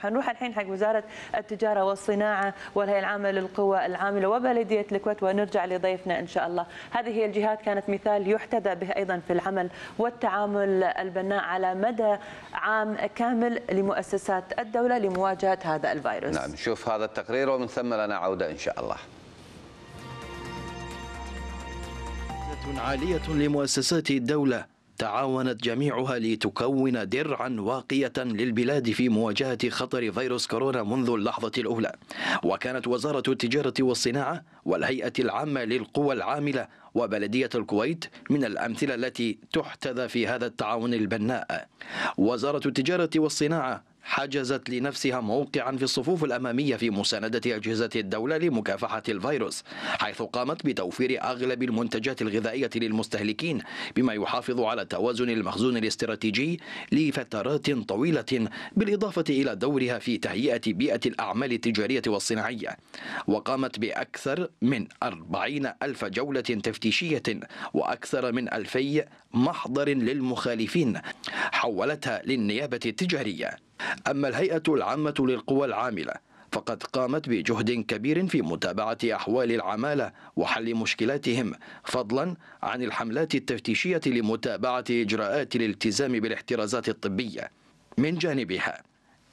هنروح الحين حق وزارة التجارة والصناعة والهيئة العامة للقوى العاملة وبلدية الكويت ونرجع لضيفنا إن شاء الله هذه هي الجهات كانت مثال يحتذى به أيضا في العمل والتعامل البناء على مدى عام كامل لمؤسسات الدولة لمواجهة هذا الفيروس نعم نشوف هذا التقرير ومن ثم لنا عودة إن شاء الله عالية لمؤسسات الدولة تعاونت جميعها لتكون درعا واقية للبلاد في مواجهة خطر فيروس كورونا منذ اللحظة الأولى وكانت وزارة التجارة والصناعة والهيئة العامة للقوى العاملة وبلدية الكويت من الأمثلة التي تحتذى في هذا التعاون البناء وزارة التجارة والصناعة حجزت لنفسها موقعا في الصفوف الأمامية في مساندة أجهزة الدولة لمكافحة الفيروس حيث قامت بتوفير أغلب المنتجات الغذائية للمستهلكين بما يحافظ على توازن المخزون الاستراتيجي لفترات طويلة بالإضافة إلى دورها في تهيئة بيئة الأعمال التجارية والصناعية وقامت بأكثر من 40 ألف جولة تفتيشية وأكثر من ألفي محضر للمخالفين حولتها للنيابة التجارية أما الهيئة العامة للقوى العاملة فقد قامت بجهد كبير في متابعة أحوال العمالة وحل مشكلاتهم فضلا عن الحملات التفتيشية لمتابعة إجراءات الالتزام بالاحترازات الطبية من جانبها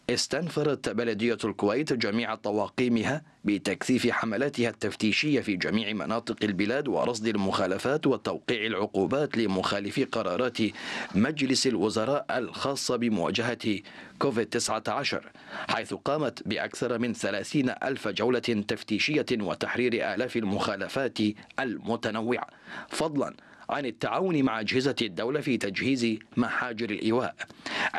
استنفرت بلدية الكويت جميع طواقيمها بتكثيف حملاتها التفتيشية في جميع مناطق البلاد ورصد المخالفات وتوقيع العقوبات لمخالفي قرارات مجلس الوزراء الخاصة بمواجهة كوفيد-19 حيث قامت بأكثر من 30 ألف جولة تفتيشية وتحرير آلاف المخالفات المتنوعة فضلا عن التعاون مع أجهزة الدولة في تجهيز محاجر الإيواء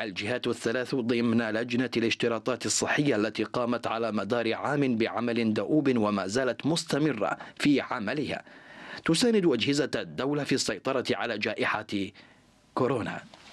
الجهات الثلاث ضمن لجنة الاشتراطات الصحية التي قامت على مدار عام بعمل دؤوب وما زالت مستمرة في عملها تساند أجهزة الدولة في السيطرة على جائحة كورونا